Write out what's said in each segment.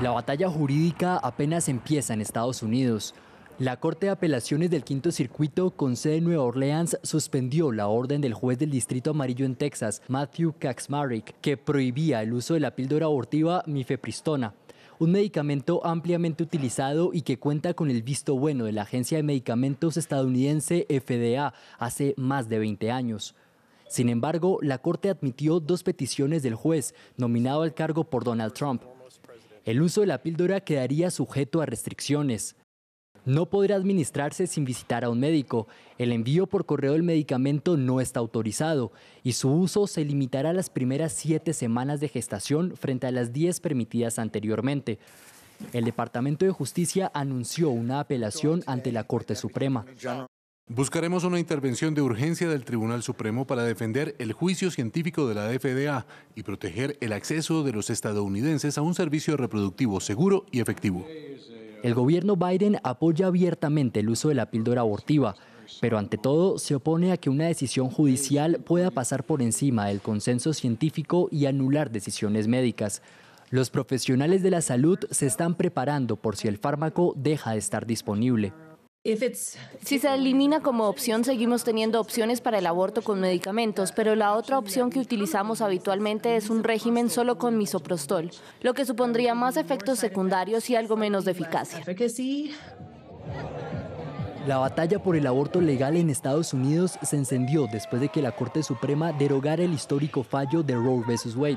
La batalla jurídica apenas empieza en Estados Unidos. La Corte de Apelaciones del Quinto Circuito con sede en Nueva Orleans suspendió la orden del juez del Distrito Amarillo en Texas, Matthew Kaczmarek, que prohibía el uso de la píldora abortiva mifepristona, un medicamento ampliamente utilizado y que cuenta con el visto bueno de la Agencia de Medicamentos estadounidense FDA hace más de 20 años. Sin embargo, la Corte admitió dos peticiones del juez, nominado al cargo por Donald Trump, el uso de la píldora quedaría sujeto a restricciones. No podrá administrarse sin visitar a un médico, el envío por correo del medicamento no está autorizado y su uso se limitará a las primeras siete semanas de gestación frente a las diez permitidas anteriormente. El Departamento de Justicia anunció una apelación ante la Corte Suprema. Buscaremos una intervención de urgencia del Tribunal Supremo para defender el juicio científico de la FDA y proteger el acceso de los estadounidenses a un servicio reproductivo seguro y efectivo. El gobierno Biden apoya abiertamente el uso de la píldora abortiva, pero ante todo se opone a que una decisión judicial pueda pasar por encima del consenso científico y anular decisiones médicas. Los profesionales de la salud se están preparando por si el fármaco deja de estar disponible. Si se elimina como opción, seguimos teniendo opciones para el aborto con medicamentos, pero la otra opción que utilizamos habitualmente es un régimen solo con misoprostol, lo que supondría más efectos secundarios y algo menos de eficacia. La batalla por el aborto legal en Estados Unidos se encendió después de que la Corte Suprema derogara el histórico fallo de Roe vs. Wade.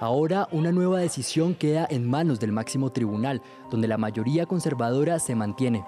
Ahora una nueva decisión queda en manos del máximo tribunal, donde la mayoría conservadora se mantiene.